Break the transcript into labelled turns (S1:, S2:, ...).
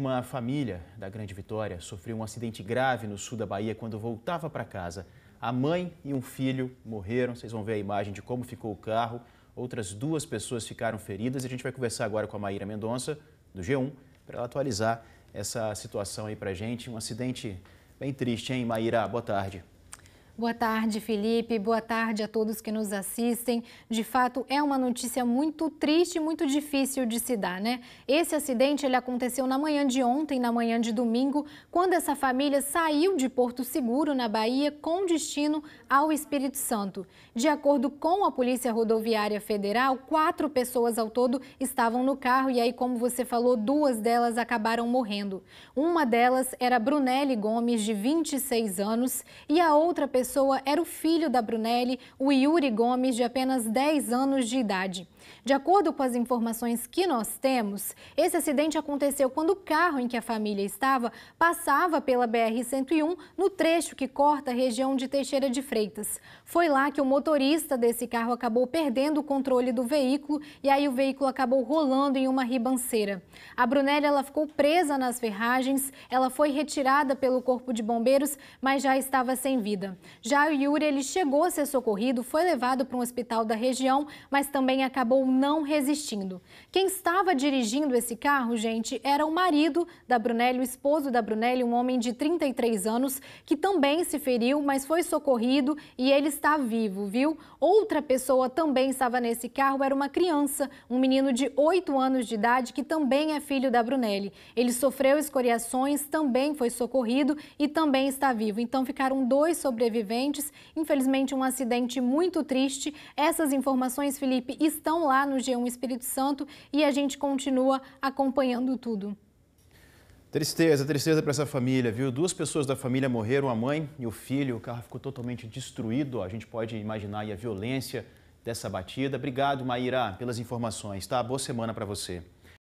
S1: Uma família da Grande Vitória sofreu um acidente grave no sul da Bahia quando voltava para casa. A mãe e um filho morreram. Vocês vão ver a imagem de como ficou o carro. Outras duas pessoas ficaram feridas. E a gente vai conversar agora com a Maíra Mendonça, do G1, para ela atualizar essa situação aí para gente. Um acidente bem triste, hein, Maíra? Boa tarde.
S2: Boa tarde, Felipe. Boa tarde a todos que nos assistem. De fato, é uma notícia muito triste, muito difícil de se dar, né? Esse acidente ele aconteceu na manhã de ontem, na manhã de domingo, quando essa família saiu de Porto Seguro, na Bahia, com destino ao Espírito Santo. De acordo com a Polícia Rodoviária Federal, quatro pessoas ao todo estavam no carro e aí, como você falou, duas delas acabaram morrendo. Uma delas era Brunelli Gomes, de 26 anos, e a outra pessoa pessoa era o filho da Brunelli, o Yuri Gomes, de apenas 10 anos de idade. De acordo com as informações que nós temos, esse acidente aconteceu quando o carro em que a família estava passava pela BR-101 no trecho que corta a região de Teixeira de Freitas. Foi lá que o motorista desse carro acabou perdendo o controle do veículo e aí o veículo acabou rolando em uma ribanceira. A Brunelli ela ficou presa nas ferragens, ela foi retirada pelo Corpo de Bombeiros, mas já estava sem vida. Já o Yuri ele chegou a ser socorrido, foi levado para um hospital da região, mas também acabou não resistindo. Quem estava dirigindo esse carro, gente, era o marido da Brunelli, o esposo da Brunelli, um homem de 33 anos, que também se feriu, mas foi socorrido e ele está vivo, viu? Outra pessoa também estava nesse carro, era uma criança, um menino de 8 anos de idade, que também é filho da Brunelli. Ele sofreu escoriações, também foi socorrido e também está vivo. Então ficaram dois sobreviventes sobreviventes. Infelizmente, um acidente muito triste. Essas informações, Felipe, estão lá no G1 Espírito Santo e a gente continua acompanhando tudo.
S1: Tristeza, tristeza para essa família, viu? Duas pessoas da família morreram, a mãe e o filho. O carro ficou totalmente destruído. A gente pode imaginar a violência dessa batida. Obrigado, Maíra, pelas informações, tá? Boa semana para você.